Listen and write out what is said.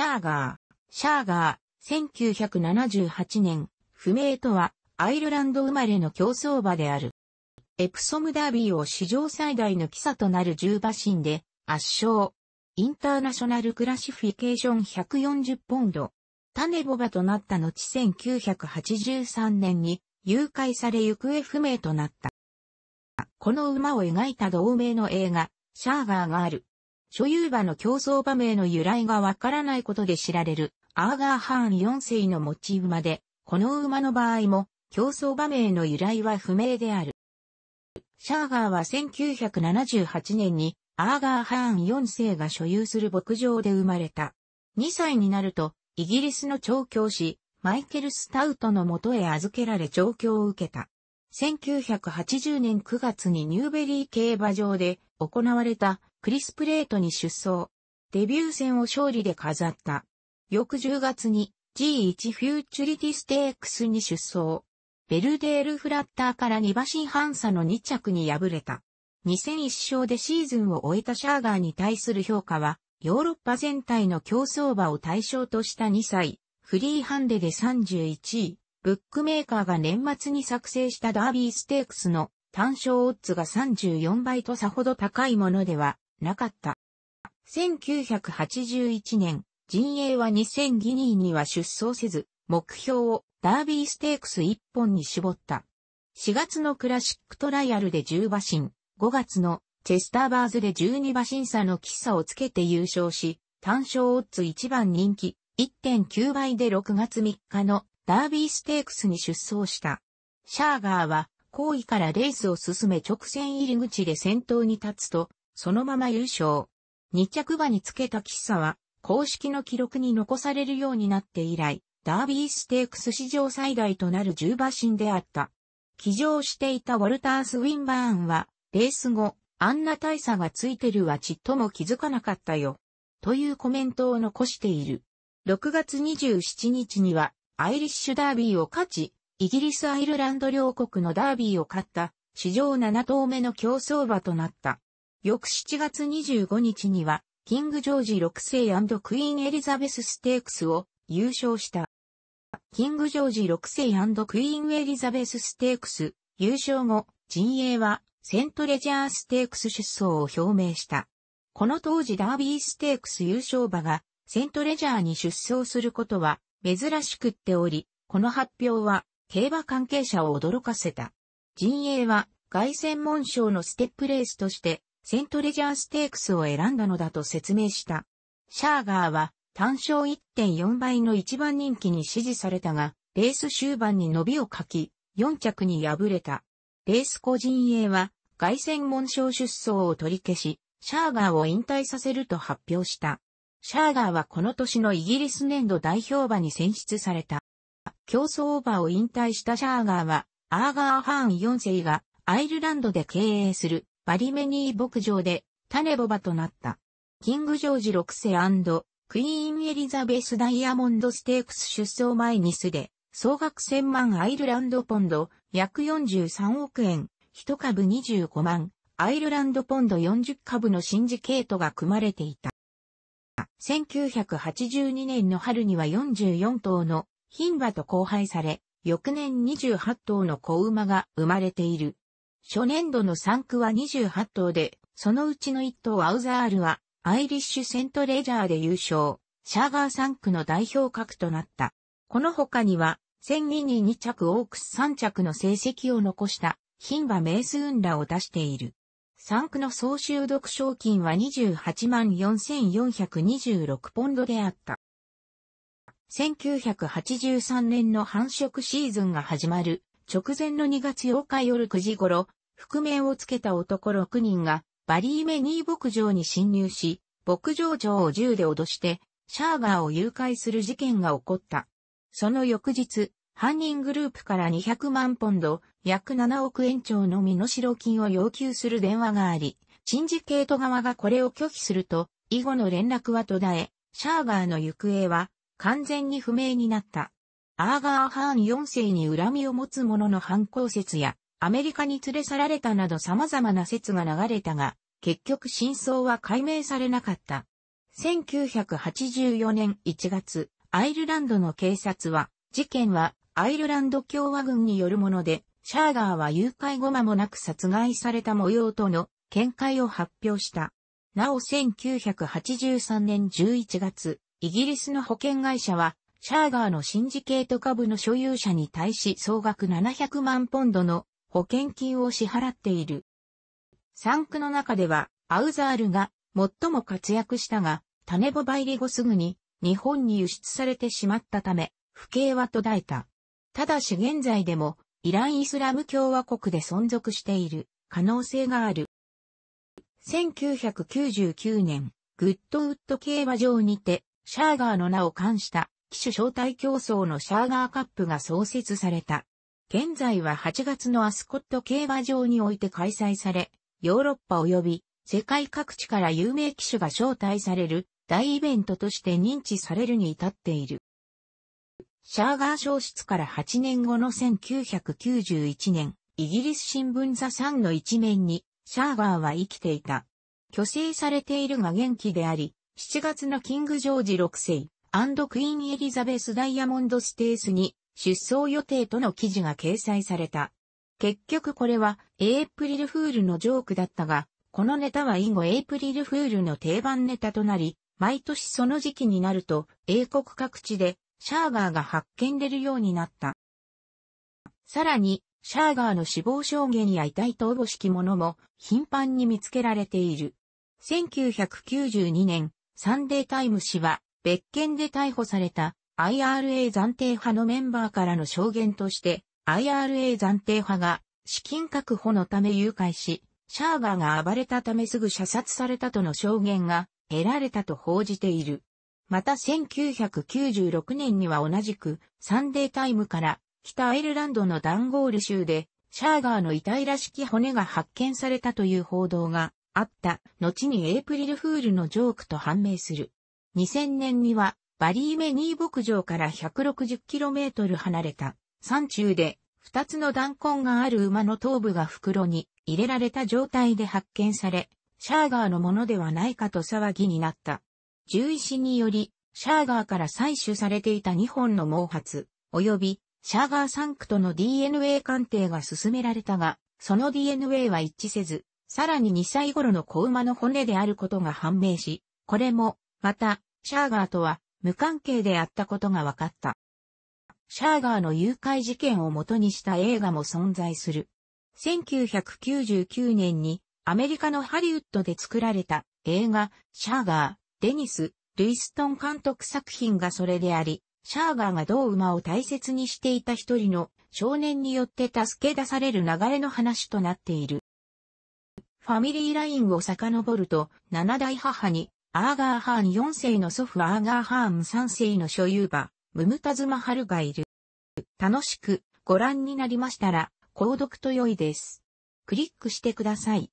シャーガー。シャーガー、1978年、不明とは、アイルランド生まれの競争馬である。エプソムダービーを史上最大の記者となる10馬身で、圧勝。インターナショナルクラシフィケーション140ポンド。種ボバとなった後1983年に誘拐され行方不明となった。この馬を描いた同名の映画、シャーガーがある。所有馬の競争馬名の由来がわからないことで知られるアーガーハーン4世の持ち馬で、この馬の場合も競争馬名の由来は不明である。シャーガーは1978年にアーガー・ハーン4世が所有する牧場で生まれた。2歳になると、イギリスの調教師、マイケル・スタウトのもとへ預けられ調教を受けた。1980年9月にニューベリー競馬場で行われたクリス・プレートに出走。デビュー戦を勝利で飾った。翌10月に G1 フューチュリティステークスに出走。ベルデール・フラッターから2馬身半差の2着に敗れた。2戦1勝でシーズンを終えたシャーガーに対する評価は、ヨーロッパ全体の競争馬を対象とした2歳、フリーハンデで31位、ブックメーカーが年末に作成したダービーステークスの単勝オッズが34倍とさほど高いものではなかった。1981年、陣営は2000ギニーには出走せず、目標をダービーステークス1本に絞った。4月のクラシックトライアルで10馬身、5月のチェスターバーズで12馬身差の喫茶をつけて優勝し、単勝オッズ1番人気、1.9倍で6月3日のダービーステークスに出走した。シャーガーは、後位からレースを進め直線入り口で先頭に立つと、そのまま優勝。日着馬につけた喫茶は、公式の記録に残されるようになって以来、ダービーステークス史上最大となる10馬身であった。騎乗していたウォルタース・ウィンバーンは、レース後、あんな大差がついてるはちっとも気づかなかったよ。というコメントを残している。6月27日には、アイリッシュダービーを勝ち、イギリス・アイルランド両国のダービーを勝った、史上7頭目の競争馬となった。翌7月25日には、キング・ジョージ6世クイーン・エリザベス・ステークスを優勝した。キング・ジョージ6世クイーン・エリザベス・ステークス優勝後、陣営はセントレジャーステークス出走を表明した。この当時ダービーステークス優勝馬がセントレジャーに出走することは珍しくっており、この発表は競馬関係者を驚かせた。陣営は外戦門賞のステップレースとしてセントレジャーステークスを選んだのだと説明した。シャーガーは単勝1.4倍の一番人気に支持されたが、レース終盤に伸びを欠き、4着に敗れた。レース個人営は、外戦門賞出走を取り消し、シャーガーを引退させると発表した。シャーガーはこの年のイギリス年度代表馬に選出された。競争馬を引退したシャーガーは、アーガー・ハーン4世がアイルランドで経営するバリメニー牧場で種ボバとなった。キング・ジョージ6世クイーン・エリザベス・ダイヤモンド・ステークス出走前にすで、総額1000万アイルランドポンド、約43億円、1株25万、アイルランドポンド40株のシンジケートが組まれていた。1982年の春には44頭の牝馬と交配され、翌年28頭の子馬が生まれている。初年度の3区は28頭で、そのうちの1頭アウザールは、アイリッシュセントレジャーで優勝、シャーガー3区の代表格となった。この他には、1 0 0人に2着オークス3着の成績を残した、ンバメース運ラを出している。3区の総収読賞金は28万4426ポンドであった。1983年の繁殖シーズンが始まる直前の2月8日夜9時頃、覆面をつけた男6人が、バリーメニー牧場に侵入し、牧場長を銃で脅して、シャーガーを誘拐する事件が起こった。その翌日、犯人グループから200万ポンド、約7億円超の身代金を要求する電話があり、チンジケート側がこれを拒否すると、以後の連絡は途絶え、シャーガーの行方は完全に不明になった。アーガー・ハーン4世に恨みを持つ者の反抗説や、アメリカに連れ去られたなど様々な説が流れたが、結局真相は解明されなかった。1984年1月、アイルランドの警察は、事件はアイルランド共和軍によるもので、シャーガーは誘拐後間もなく殺害された模様との見解を発表した。なお1983年11月、イギリスの保険会社はシャーガーのシンジケート株の所有者に対し総額700万ポンドの保険金を支払っている。産区の中では、アウザールが最も活躍したが、種ボバり後すぐに日本に輸出されてしまったため、不景は途絶えた。ただし現在でも、イラン・イスラム共和国で存続している可能性がある。1999年、グッドウッド競馬場にて、シャーガーの名を冠した騎手招待競争のシャーガーカップが創設された。現在は8月のアスコット競馬場において開催され、ヨーロッパ及び世界各地から有名騎手が招待される大イベントとして認知されるに至っている。シャーガー消失から8年後の1991年、イギリス新聞ザ・サンの一面に、シャーガーは生きていた。虚勢されているが元気であり、7月のキング・ジョージ6世、クイーンエリザベスダイヤモンドステースに出走予定との記事が掲載された。結局これはエイプリルフールのジョークだったが、このネタは以後エイプリルフールの定番ネタとなり、毎年その時期になると英国各地でシャーガーが発見出るようになった。さらに、シャーガーの死亡証言や遺体とおぼしきものも頻繁に見つけられている。1992年、サンデータイム誌は別件で逮捕された IRA 暫定派のメンバーからの証言として、IRA 暫定派が資金確保のため誘拐し、シャーガーが暴れたためすぐ射殺されたとの証言が得られたと報じている。また1996年には同じくサンデータイムから北アイルランドのダンゴール州でシャーガーの遺体らしき骨が発見されたという報道があった後にエイプリルフールのジョークと判明する。2000年にはバリーメニー牧場から 160km 離れた山中で2つの弾痕がある馬の頭部が袋に入れられた状態で発見され、シャーガーのものではないかと騒ぎになった。獣医師により、シャーガーから採取されていた2本の毛髪、及びシャーガーサンクとの DNA 鑑定が進められたが、その DNA は一致せず、さらに2歳頃の子馬の骨であることが判明し、これも、また、シャーガーとは無関係であったことが分かった。シャーガーの誘拐事件を元にした映画も存在する。1999年にアメリカのハリウッドで作られた映画、シャーガー、デニス、ルイストン監督作品がそれであり、シャーガーが同馬を大切にしていた一人の少年によって助け出される流れの話となっている。ファミリーラインを遡ると、七代母にアーガー・ハーン4世の祖父アーガー・ハーン3世の所有馬、ムムタズ・マハルがいる。楽しくご覧になりましたら、購読と良いです。クリックしてください。